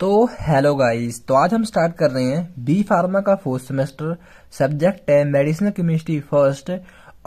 तो hello guys तो आज हम स्टार्ट कर रहे हैं बी फार्मा का फोर्थ सेमेस्टर सब्जेक्ट है मेडिसिनल केमिस्ट्री फर्स्ट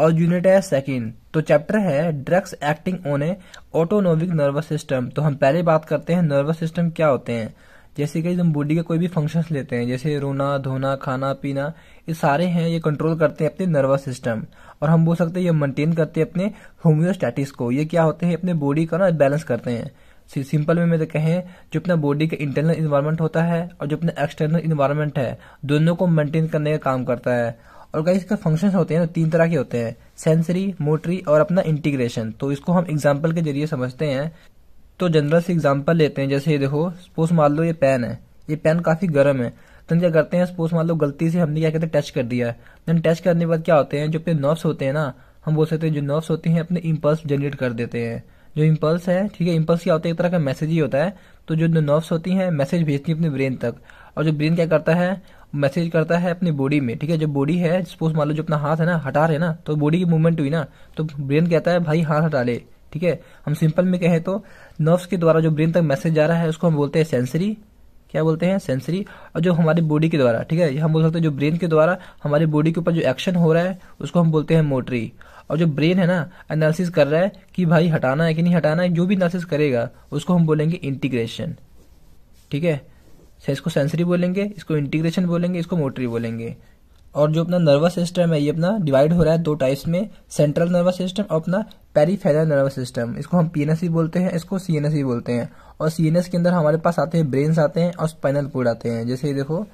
और यूनिट है सेकंड तो चैप्टर है drugs acting on a autonomic nervous system तो हम पहले बात करते हैं नर्वस सिस्टम क्या होते हैं जैसे कि हम बॉडी के कोई भी फंक्शंस लेते हैं जैसे रोना धोना खाना पीना ये सारे हैं ये कंट्रोल करते हैं अपने नर्वस सिस्टम और हम बोल सकते हैं ये मेंटेन करते हैं अपने होम्योस्टैटिस को ये क्या होते हैं अपने बॉडी का ना बैलेंस करते हैं सिंपल वे में तो कहें जो अपना बॉडी का इंटरनल इन्वायरमेंट होता है और जो अपना एक्सटर्नल इन्वायरमेंट है दोनों को मेंटेन करने का काम करता है और कई इसका फंक्शन होते हैं तो तीन तरह के होते हैं सेंसरी मोटरी और अपना इंटीग्रेशन तो इसको हम एग्जाम्पल के जरिए समझते हैं तो जनरल से एग्जाम्पल लेते हैं जैसे ये देखो सपोज मान लो ये पेन है ये पेन काफ़ी गर्म है तो हम क्या करते हैं सपोज मान लो गलती से हमने क्या कहते हैं टच कर दिया है देन टच करने के बाद क्या होते हैं जो अपने नर्व्स होते हैं ना हम बोल सकते हैं जो नर्व्स होते हैं अपने इम्पल्स जनरेट कर देते हैं जो इम्पल्स है ठीक है इम्पल्स क्या होता है एक तरह का मैसेज ही होता है तो जो नर्व्स होती हैं मैसेज भेजती है अपने ब्रेन तक और जो ब्रेन क्या करता है मैसेज करता है अपनी बॉडी में ठीक है जो बॉडी है सपोज मान लो जो अपना हाथ है ना हटा रहे ना तो बॉडी की मूवमेंट हुई ना तो ब्रेन कहता है भाई हाथ हटा ले ठीक है हम सिंपल में कहें तो नर्व्स के द्वारा जो ब्रेन तक मैसेज जा रहा है उसको हम बोलते हैं सेंसरी क्या बोलते हैं सेंसरी और जो हमारी बॉडी के द्वारा ठीक है हम बोल सकते हैं जो ब्रेन के द्वारा हमारी बॉडी के ऊपर जो एक्शन हो रहा है उसको हम बोलते हैं मोटरी और जो ब्रेन है ना एनालिसिस कर रहा है कि भाई हटाना है कि नहीं हटाना है जो भी एनालिसिस करेगा उसको हम बोलेंगे इंटीग्रेशन ठीक है इसको सेंसरी बोलेंगे इसको इंटीग्रेशन बोलेंगे इसको मोटरी बोलेंगे और जो अपना नर्वस सिस्टम है ये अपना डिवाइड हो रहा है दो टाइप्स में सेंट्रल नर्वस सिस्टम और अपना पेरीफेरल नर्वस सिस्टम इसको हम पीएनएस बोलते हैं इसको सीएनएस ही बोलते हैं और सीएनएस के अंदर हमारे पास आते हैं ब्रेन्स आते हैं और स्पाइनल कोड आते हैं जैसे देखो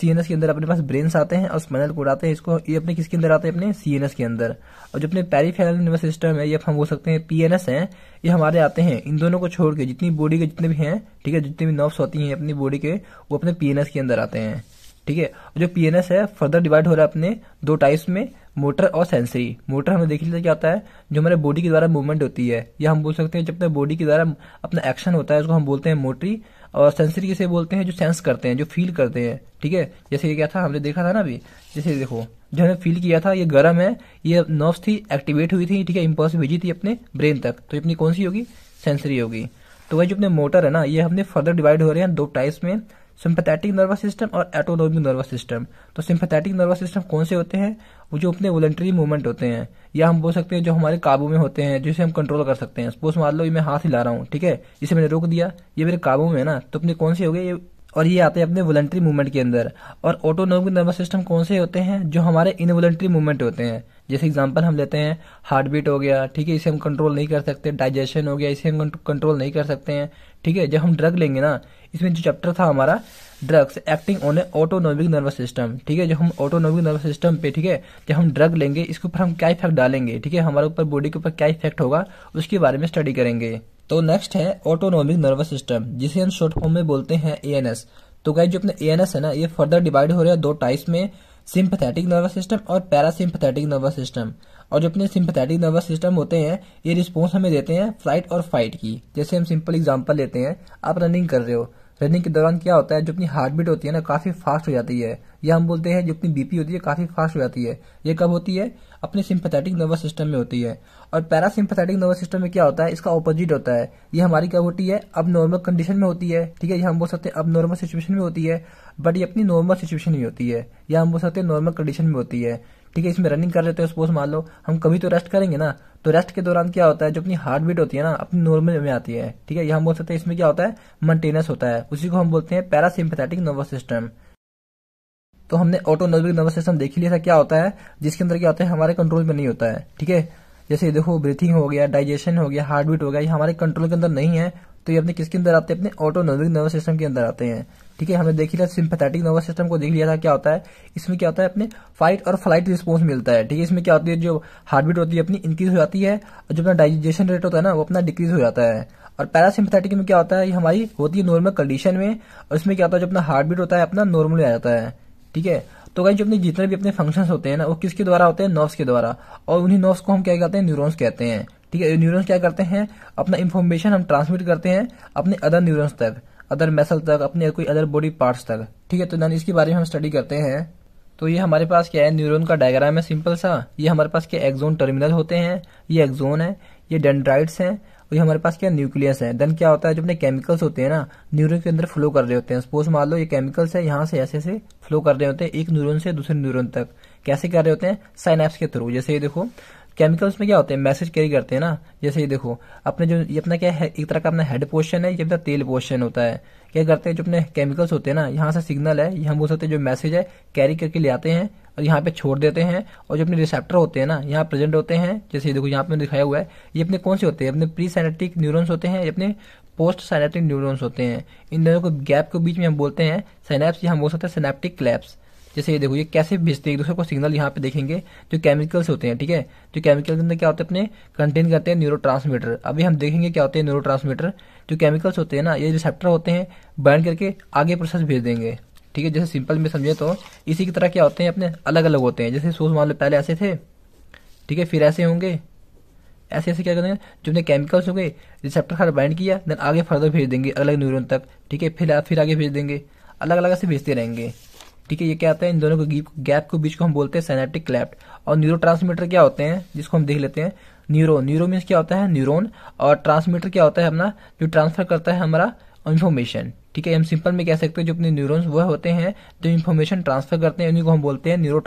सीएनएस के अंदर अपने पास ब्रेन्स आते हैं और स्पाइनल कोड आते हैं इसको ये अपने किसके अंदर आते हैं अपने सीएनएस के अंदर और जो अपने पेरीफेरल नर्वस सिस्टम है ये हम बोल सकते हैं पीएनएस है ये हमारे आते हैं इन दोनों को छोड़ के जितनी बॉडी के जितने भी हैं ठीक है जितनी भी नर्व्स होती हैं अपनी बॉडी के वो अपने पीएनएस के अंदर आते हैं ठीक है और जो पीएनएस है फर्दर डिवाइड हो रहा है अपने दो टाइप्स में मोटर और सेंसरी मोटर हमें देख लीजिए क्या आता है जो हमारे बॉडी के द्वारा मूवमेंट होती है या हम बोल सकते हैं जब अपने बॉडी के द्वारा अपना एक्शन होता है उसको हम बोलते हैं मोटरी और सेंसरी किसे बोलते हैं जो सेंस करते हैं जो फील करते हैं ठीक है जैसे ये क्या था हमने देखा था ना अभी जैसे देखो जो हमने फील किया था ये गर्म है ये नर्व्स थी एक्टिवेट हुई थी ठीक है इम्पल्स भेजी थी अपने ब्रेन तक तो अपनी कौन सी होगी सेंसरी होगी तो वही जो अपने मोटर है ना ये हमने फर्दर डिवाइड हो रहे हैं दो टाइप्स में सिंपथेटिक नर्वस सिस्टम और एटोनोमिक नर्वस सिस्टम तो सिंपथेटिक नर्वस सिस्टम कौन से होते हैं वो जो अपने वॉलेंट्री मूवमेंट होते हैं या हम बोल सकते हैं जो हमारे काबू में होते हैं जिसे हम कंट्रोल कर सकते हैं सपोज मान लो ये मैं हाथ हिला रहा हूँ ठीक है इसे मैंने रोक दिया ये मेरे काबू में है ना तो अपने कौन से हो गए ये और ये आते हैं अपने वॉलेंट्री मूवमेंट के अंदर और ऑटोनोमिक नर्वस सिस्टम कौन से होते हैं जो हमारे इनवॉलेंट्री मूवमेंट होते हैं जैसे एग्जांपल हम लेते हैं हार्ट बीट हो गया ठीक है इसे हम कंट्रोल नहीं कर सकते डाइजेशन हो गया इसे हम कंट्रोल नहीं कर सकते हैं ठीक है जब हम ड्रग लेंगे ना इसमें जो चैप्टर था हमारा drugs acting on a autonomic nervous system ठीक है जब हम ऑटोनोमिक नर्वस सिस्टम पे ठीक है जब हम ड्रग लेंगे इसके ऊपर हम क्या इफेक्ट डालेंगे ठीक है हमारे ऊपर बॉडी के ऊपर क्या इफेक्ट होगा उसके बारे में स्टडी करेंगे तो नेक्स्ट है ऑटोनोमिक नर्वस सिस्टम जिसे हम शॉर्ट फॉर्म में बोलते हैं ए तो गाइज जो अपने ए है ना ये फर्दर डिवाइड हो रहा है दो टाइप्स में सिंपथेटिक नर्वस सिस्टम और पैरासिम्पथेटिक नर्वस सिस्टम और जो अपने सिंपथेटिक नर्वस सिस्टम होते हैं ये रिस्पॉन्स हमें देते हैं फ्लाइट और फाइट की जैसे हम सिंपल एग्जाम्पल लेते हैं आप रनिंग कर रहे हो रनिंग के दौरान क्या होता है जो अपनी हार्ट बीट होती है ना काफी फास्ट हो जाती है या हम बोलते हैं जो अपनी बीपी होती है काफी फास्ट हो जाती है ये कब होती है अपने सिंपथेटिक नर्वस सिस्टम में होती है और पैरासिम्पथेटिक नर्वस सिस्टम में क्या होता है इसका ऑपोजिट होता है ये हमारी क्या होती है अब नॉर्मल कंडीशन में होती है ठीक है ये हम बोल सकते हैं अब नॉर्मल सिचुएशन में होती है बट ये अपनी नॉर्मल सिचुएशन में होती है या हम बोल सकते हैं नॉर्मल कंडीशन में होती है ठीक है इसमें रनिंग कर लेते हैं सपोज मान लो हम कभी तो रेस्ट करेंगे ना तो रेस्ट के दौरान क्या होता है जो अपनी हार्ट बीट होती है ना अपनी नॉर्मल में आती है ठीक है यह हम बोल सकते हैं इसमें क्या होता है मेंटेनेंस होता है उसी को हम बोलते हैं पैरासिम्पथेटिक नर्वस सिस्टम तो हमने ऑटोनोमिक नर्वस सिस्टम देख लिया था क्या होता है जिसके अंदर क्या होता है हमारे कंट्रोल में नहीं होता है ठीक है जैसे देखो ब्रीथिंग हो गया डाइजेशन हो गया हार्ट बीट हो गया ये हमारे कंट्रोल के अंदर नहीं है तो ये अपने किसके अंदर आते हैं अपने ऑटोनोमिक नर्वस सिस्टम के अंदर आते हैं ठीक है हमने देख लिया सिंपथेटिक नर्वस सिस्टम को देख लिया था क्या होता है इसमें क्या होता है अपने फाइट और फ्लाइट रिस्पॉन्स मिलता है ठीक है इसमें क्या होती है जो हार्ट बीट होती है अपनी इंक्रीज हो जाती है और जो अपना डाइजेशन रेट होता है ना वो अपना डिक्रीज हो जाता है और पैरासिम्पथेटिक में क्या होता है ये हमारी होती है नॉर्मल कंडीशन में और इसमें क्या होता है जो अपना हार्ट बीट होता है अपना नॉर्मल आ जाता है ठीक है तो कहीं जो अपने जितने भी अपने फंक्शंस होते हैं ना वो किसके द्वारा होते हैं नर्व्स के द्वारा और उन्हीं नर्व्स को हम क्या कहते हैं न्यूरॉन्स कहते हैं ठीक है न्यूरॉन्स क्या करते हैं अपना इन्फॉर्मेशन हम ट्रांसमिट करते हैं अपने अदर न्यूरॉन्स तक अदर मसल तक अपने कोई अदर बॉडी पार्ट्स तक ठीक है तो नन इसके बारे में हम स्टडी करते हैं तो ये हमारे पास क्या है न्यूरोन का डायग्राम है सिंपल सा ये हमारे पास क्या एक्जोन टर्मिनल होते हैं ये एक्जोन है ये डेंड्राइट्स हैं और ये हमारे पास क्या न्यूक्लियस है देन क्या होता है जो अपने केमिकल्स होते हैं ना न्यूरोन के अंदर फ्लो कर रहे होते हैं सपोज मान लो ये केमिकल्स है यहाँ से ऐसे ऐसे फ्लो कर रहे होते हैं एक न्यूरोन से दूसरे न्यूरोन तक कैसे कर रहे होते हैं साइनेप्स के थ्रू जैसे ये देखो केमिकल्स में क्या होते हैं मैसेज कैरी करते हैं ना जैसे ये देखो अपने जो ये अपना क्या है एक तरह का अपना हेड पोर्शन है ये अपना तेल पोर्शन होता है क्या करते हैं जो अपने केमिकल्स होते हैं ना यहाँ से सिग्नल है हम बोल सकते हैं जो मैसेज है कैरी करके ले आते हैं और यहाँ पे छोड़ देते हैं और जो अपने रिसेप्टर होते हैं ना यहाँ प्रेजेंट होते हैं जैसे देखो यहाँ पे दिखाया हुआ है ये अपने कौन से होते हैं अपने प्री साइनेटिक न्यूरोन्स होते हैं ये अपने पोस्ट साइनेटिक न्यूरोन्स होते हैं इन दोनों को गैप के बीच में हम बोलते हैं सैनेप्स या हम बोल सकते हैं सैनेप्टिक क्लैप्स जैसे ये देखो ये कैसे भेजते हैं एक दूसरे को सिग्नल यहाँ पे देखेंगे जो केमिकल्स होते हैं ठीक है जो केमिकल के अंदर क्या होते हैं अपने कंटेन करते हैं न्यूरो अभी हम देखेंगे क्या होते हैं न्यूरो जो केमिकल्स होते हैं ना ये रिसेप्टर होते हैं बैंड करके आगे प्रोसेस भेज देंगे ठीक है जैसे सिंपल में समझे तो इसी की तरह क्या होते हैं अपने अलग अलग होते हैं जैसे सोच मान लो पहले ऐसे थे ठीक है फिर ऐसे होंगे ऐसे ऐसे क्या करते हैं जो अपने केमिकल्स होंगे रिसेप्टर खाना बाइंड किया देन आगे फर्दर भेज देंगे अलग न्यूरोन तक ठीक है फिर फिर आगे भेज देंगे अलग अलग ऐसे भेजते रहेंगे ठीक है ये क्या आता है इन दोनों के गैप के बीच को हम बोलते हैं सैनेटिक क्लैप्ट और न्यूरो क्या होते हैं जिसको हम देख लेते हैं न्यूरो न्यूरो मीन्स क्या होता है न्यूरोन और ट्रांसमीटर क्या होता है अपना जो ट्रांसफर करता है हमारा इन्फॉर्मेशन ठीक है हम सिंपल में कह सकते हैं जो अपने न्यूरोन्स वह होते हैं जो इन्फॉर्मेशन ट्रांसफर करते हैं उन्हीं को हम बोलते हैं न्यूरो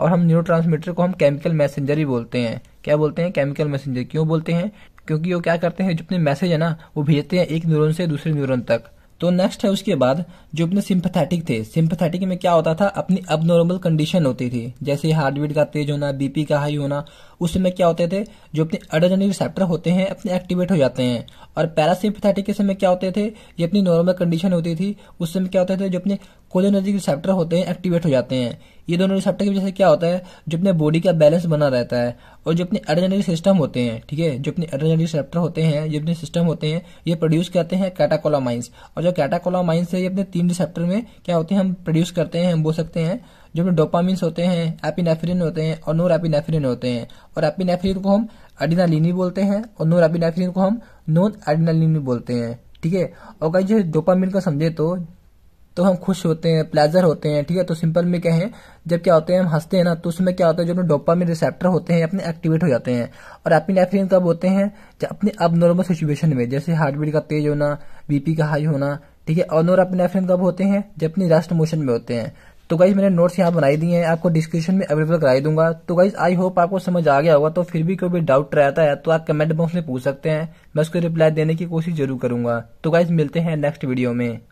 और हम न्यूरो को हम केमिकल मैसेंजर ही बोलते हैं क्या बोलते हैं केमिकल मैसेंजर क्यों बोलते हैं क्योंकि वो क्या करते हैं जो अपने मैसेज है ना वो भेजते हैं एक न्यूरोन से दूसरे न्यूरोन तक तो नेक्स्ट है उसके बाद जो अपने सिंपथेटिक थे सिंपथेटिक में क्या होता था अपनी अब नॉर्मल कंडीशन होती थी जैसे हार्टबीट का तेज होना बीपी का हाई होना उस समय क्या होते थे जो अपने एडोजेनिक रिसेप्टर होते हैं अपने एक्टिवेट हो जाते हैं और पैरासिम्पथेटिक के समय क्या होते थे ये अपनी नॉर्मल कंडीशन होती थी उस समय क्या होते थे जो अपने कोलोनर्जिक रिसेप्टर होते हैं एक्टिवेट हो जाते हैं ये दोनों रिसेप्टर की वजह से क्या होता है जो अपने बॉडी का बैलेंस बना रहता है और जो अपने एडोजेनिक सिस्टम होते हैं ठीक है जो अपने एडोजेनिक रिसेप्टर होते हैं जो अपने सिस्टम होते हैं ये प्रोड्यूस करते हैं कैटाकोलामाइंस और जो कैटाकोलामाइंस है ये अपने तीन रिसेप्टर में क्या होते हैं हम प्रोड्यूस करते हैं हम बोल सकते हैं जो में डोपामिन होते हैं एपिनेफ्रिन होते हैं और नोर एपिनेफ्रिन होते हैं और एपिनेफ्रिन को हम एडिनालिनी बोलते हैं और नोर एपिनेफ्रिन को हम नॉन एडिनालिनी बोलते हैं ठीक है और कहीं जो डोपामिन को समझे तो तो हम खुश होते हैं प्लेजर होते हैं ठीक है तो सिंपल में कहें जब क्या होते हैं हम हंसते हैं ना तो उसमें क्या होता है जो डोपामिन रिसेप्टर होते हैं अपने एक्टिवेट हो जाते हैं और एपिनेफ्रिन कब होते हैं जब अपने अब नॉर्मल सिचुएशन में जैसे हार्ट बीट का तेज होना बीपी का हाई होना ठीक है और नोरापिनेफ्रिन कब होते हैं जब अपनी रेस्ट मोशन में होते हैं तो गाइज मैंने नोट्स यहाँ बनाई दी हैं आपको डिस्क्रिप्शन में अवेलेबल कराई दूंगा तो गाइज आई होप आपको समझ आ गया होगा तो फिर भी कोई भी डाउट रहता है तो आप कमेंट बॉक्स में पूछ सकते हैं मैं उसको रिप्लाई देने की कोशिश जरूर करूंगा तो गाइज मिलते हैं नेक्स्ट वीडियो में